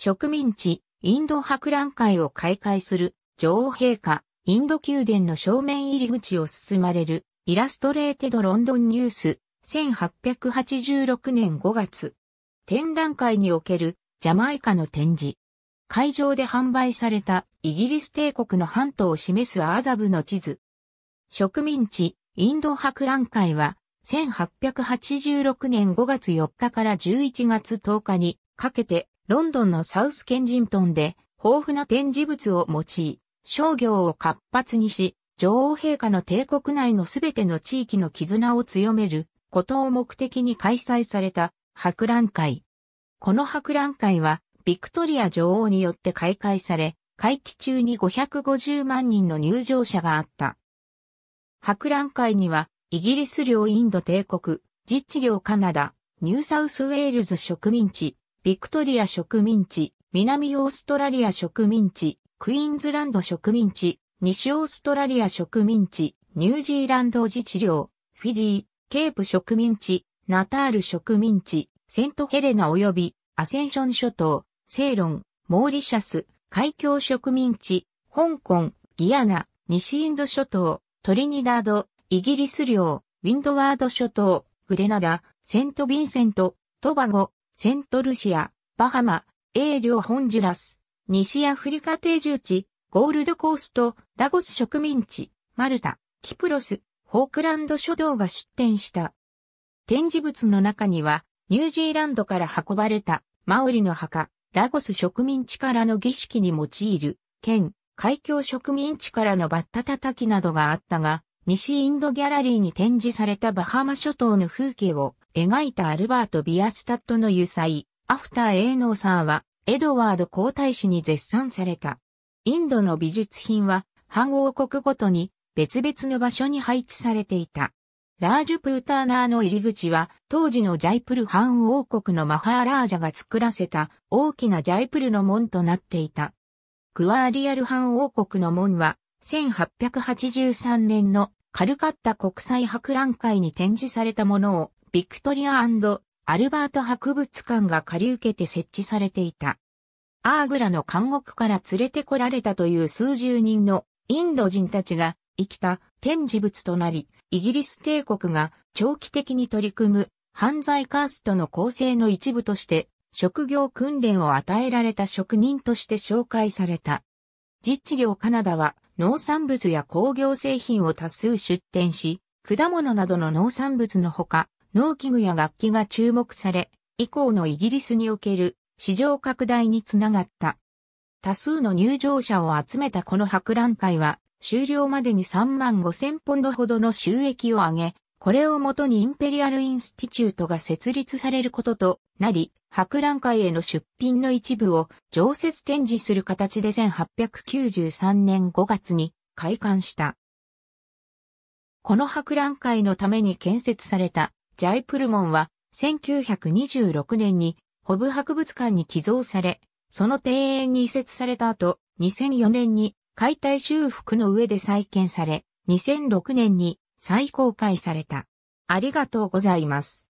植民地、インド博覧会を開会する女王陛下、インド宮殿の正面入り口を進まれる、イラストレーテドロンドンニュース、1886年5月。展覧会におけるジャマイカの展示。会場で販売されたイギリス帝国の半島を示すアーザブの地図。植民地、インド博覧会は、1886年5月4日から11月10日にかけてロンドンのサウスケンジントンで豊富な展示物を用い、商業を活発にし、女王陛下の帝国内のすべての地域の絆を強めることを目的に開催された博覧会。この博覧会は、ビクトリア女王によって開会され、会期中に550万人の入場者があった。博覧会には、イギリス領インド帝国、実地領カナダ、ニューサウスウェールズ植民地、ビクトリア植民地、南オーストラリア植民地、クイーンズランド植民地、西オーストラリア植民地、ニュージーランド自治領、フィジー、ケープ植民地、ナタール植民地、セントヘレナ及びアセンション諸島、セイロン、モーリシャス、海峡植民地、香港、ギアナ、西インド諸島、トリニダード、イギリス領、ウィンドワード諸島、グレナダ、セント・ヴィンセント、トバゴ、セントルシア、バハマ、英領ホンジュラス、西アフリカ定住地、ゴールドコースト、ラゴス植民地、マルタ、キプロス、フォークランド諸島が出展した。展示物の中には、ニュージーランドから運ばれた、マオリの墓、ラゴス植民地からの儀式に用いる、県、海峡植民地からのバッタ叩きなどがあったが、西インドギャラリーに展示されたバハマ諸島の風景を描いたアルバート・ビアスタットの油彩、アフター・エーノーさんは、エドワード皇太子に絶賛された。インドの美術品は、半王国ごとに別々の場所に配置されていた。ラージュプーターナーの入り口は、当時のジャイプル反王国のマハーラージャが作らせた大きなジャイプルの門となっていた。クワーリアル反王国の門は、1883年のカルカッタ国際博覧会に展示されたものをビクトリアアルバート博物館が借り受けて設置されていた。アーグラの監獄から連れてこられたという数十人のインド人たちが生きた展示物となり、イギリス帝国が長期的に取り組む犯罪カーストの構成の一部として職業訓練を与えられた職人として紹介された。実地領カナダは農産物や工業製品を多数出展し、果物などの農産物のほか、農機具や楽器が注目され、以降のイギリスにおける市場拡大につながった。多数の入場者を集めたこの博覧会は、終了までに3万5千ポンドほどの収益を上げ、これをもとにインペリアルインスティチュートが設立されることとなり、博覧会への出品の一部を常設展示する形で1893年5月に開館した。この博覧会のために建設されたジャイプルモンは1926年にホブ博物館に寄贈され、その庭園に移設された後、2004年に解体修復の上で再建され、2006年に再公開された。ありがとうございます。